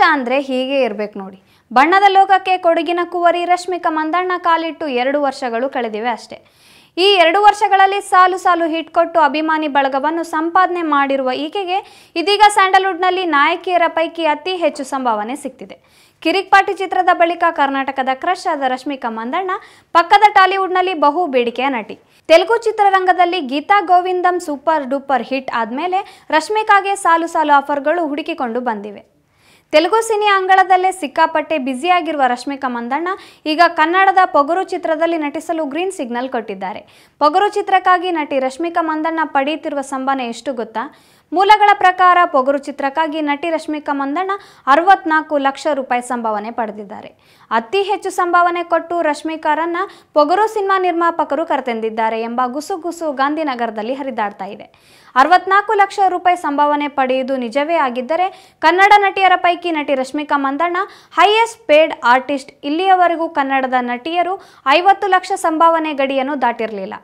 ಇಷ್ಟ ಅಂದರೆ ಹೀಗೆ ಇರಬೇಕು ನೋಡಿ ಬಣ್ಣದ ಲೋಕಕ್ಕೆ ಕೊಡಗಿನ ಕುವರಿ ರಶ್ಮಿಕಾ ಮಂದಣ್ಣ ಕಾಲಿಟ್ಟು ಎರಡು ವರ್ಷಗಳು ಕಳೆದಿವೆ ಅಷ್ಟೇ ಈ ಎರಡು ವರ್ಷಗಳಲ್ಲಿ ಸಾಲು ಸಾಲು ಹಿಟ್ ಕೊಟ್ಟು ಅಭಿಮಾನಿ ಬಳಗವನ್ನು ಸಂಪಾದನೆ ಮಾಡಿರುವ ಈಕೆಗೆ ಇದೀಗ ಸ್ಯಾಂಡಲ್ವುಡ್ನಲ್ಲಿ ನಾಯಕಿಯರ ಪೈಕಿ ಅತಿ ಹೆಚ್ಚು ಸಂಭಾವನೆ ಕಿರಿಕ್ ಕಿರಿಕ್ಪಾಟಿ ಚಿತ್ರದ ಬಳಿಕ ಕರ್ನಾಟಕದ ಕ್ರಶ್ ಆದ ರಶ್ಮಿಕಾ ಮಂದಣ್ಣ ಪಕ್ಕದ ಟಾಲಿವುಡ್ನಲ್ಲಿ ಬಹು ಬೇಡಿಕೆಯ ನಟಿ ತೆಲುಗು ಚಿತ್ರರಂಗದಲ್ಲಿ Geetha Govindam super duper hit ಆದಮೇಲೆ ರಶ್ಮಿಕಾಗೆ ಸಾಲು ಸಾಲು ಆಫರ್ಗಳು ಹುಡುಕಿಕೊಂಡು ಬಂದಿವೆ ತೆಲುಗು ಸಿನಿ ಅಂಗಳದಲ್ಲೇ ಸಿಕ್ಕಾಪಟ್ಟೆ ಬ್ಯುಸಿಯಾಗಿರುವ ರಶ್ಮಿಕಾ ಮಂದಣ್ಣ ಈಗ ಕನ್ನಡದ ಪೊಗರು ಚಿತ್ರದಲ್ಲಿ ನಟಿಸಲು ಗ್ರೀನ್ ಸಿಗ್ನಲ್ ಕೊಟ್ಟಿದ್ದಾರೆ ಪೊಗರು ಚಿತ್ರಕ್ಕಾಗಿ ನಟಿ ರಶ್ಮಿಕಾ ಮಂದಣ್ಣ ಪಡೆಯುತ್ತಿರುವ ಸಂಭಾವನೆ ಎಷ್ಟು ಗೊತ್ತಾ ಮೂಲಗಳ ಪ್ರಕಾರ ಪೊಗರು ಚಿತ್ರಕ್ಕಾಗಿ ನಟಿ ರಶ್ಮಿಕಾ ಮಂದಣ್ಣ ಅರವತ್ನಾಲ್ಕು ಲಕ್ಷ ರೂಪಾಯಿ ಸಂಭಾವನೆ ಪಡೆದಿದ್ದಾರೆ ಅತಿ ಹೆಚ್ಚು ಸಂಭಾವನೆ ಕೊಟ್ಟು ರಶ್ಮಿಕಾರನ್ನ ಪೊಗರು ಸಿನಿಮಾ ನಿರ್ಮಾಪಕರು ಕರೆತಂದಿದ್ದಾರೆ ಎಂಬ ಗುಸುಗುಸು ಗಾಂಧಿನಗರದಲ್ಲಿ ಹರಿದಾಡ್ತಾ ಇದೆ ಅರವತ್ನಾಲ್ಕು ಲಕ್ಷ ರೂಪಾಯಿ ಸಂಭಾವನೆ ಪಡೆಯುವುದು ನಿಜವೇ ಆಗಿದ್ದರೆ ಕನ್ನಡ ನಟಿಯರ ಪೈಕಿ ಪೈಕಿ ನಟಿ Rashmika Mandanna highest paid artist ಇಲ್ಲಿಯವರೆಗೂ ಕನ್ನಡದ ನಟಿಯರು ಐವತ್ತು ಲಕ್ಷ ಸಂಭಾವನೆ ಗಡಿಯನ್ನು ದಾಟಿರಲಿಲ್ಲ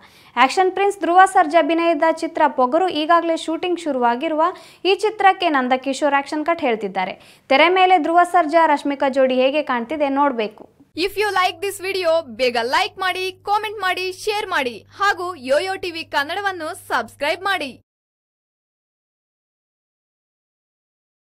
ಆಕ್ಷನ್ ಪ್ರಿನ್ಸ್ ಧ್ರುವ ಸರ್ಜಾ ಅಭಿನಯದ ಚಿತ್ರ ಪೊಗರು ಈಗಾಗಲೇ ಶೂಟಿಂಗ್ ಶುರುವಾಗಿರುವ ಈ ಚಿತ್ರಕ್ಕೆ ನಂದಕಿಶೋರ್ ಆಕ್ಷನ್ ಕಟ್ ಹೇಳ್ತಿದ್ದಾರೆ ತೆರೆ ಮೇಲೆ ಧ್ರುವ ಸರ್ಜಾ ರಶ್ಮಿಕಾ ಜೋಡಿ ಹೇಗೆ ಕಾಣ್ತಿದೆ ನೋಡಬೇಕು if you like this video ಬೇಗ ಲೈಕ್ ಮಾಡಿ ಕಾಮೆಂಟ್ ಮಾಡಿ ಶೇರ್ ಮಾಡಿ ಹಾಗೂ ಯೋಯೋ ಟಿವಿ ಕನ್ನಡವನ್ನು ಸಬ್ಸ್ಕ್ರೈಬ್ ಮಾಡಿ